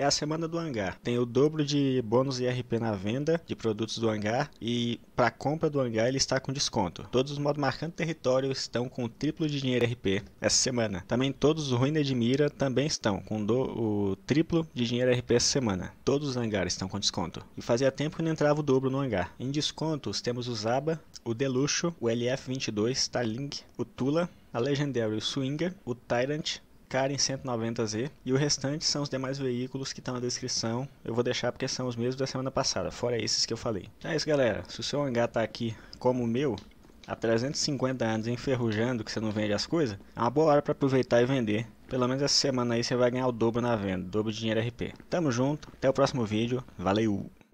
é a semana do hangar. Tem o dobro de bônus IRP na venda de produtos do hangar e para compra do hangar ele está com desconto. Todos os modos marcando território estão com o triplo de dinheiro RP essa semana. Também todos os ruínas de mira também estão com do, o triplo de dinheiro RP essa semana. Todos os hangares estão com desconto. E fazia tempo que não entrava o dobro no hangar. Em descontos temos o Zaba, o Deluxo, o LF22, Starling, o Tula, a Legendary, o Swinger, o Tyrant, Karen 190Z e o restante são os demais veículos que estão na descrição. Eu vou deixar porque são os mesmos da semana passada, fora esses que eu falei. Então é isso, galera. Se o seu hangar está aqui como o meu, há 350 anos enferrujando que você não vende as coisas, é uma boa hora para aproveitar e vender. Pelo menos essa semana aí você vai ganhar o dobro na venda, o dobro de dinheiro RP. Tamo junto, até o próximo vídeo, valeu!